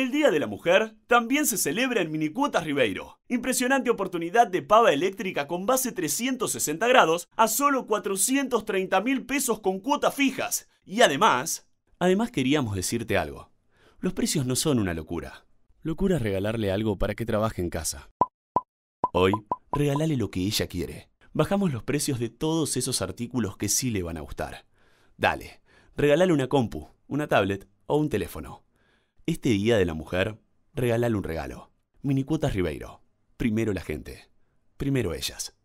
El Día de la Mujer también se celebra en Minicuotas Ribeiro. Impresionante oportunidad de pava eléctrica con base 360 grados a solo 430 mil pesos con cuotas fijas. Y además... Además queríamos decirte algo. Los precios no son una locura. Locura regalarle algo para que trabaje en casa. Hoy, regálale lo que ella quiere. Bajamos los precios de todos esos artículos que sí le van a gustar. Dale, regálale una compu, una tablet o un teléfono. Este Día de la Mujer, regálale un regalo. Minicuotas Ribeiro. Primero la gente. Primero ellas.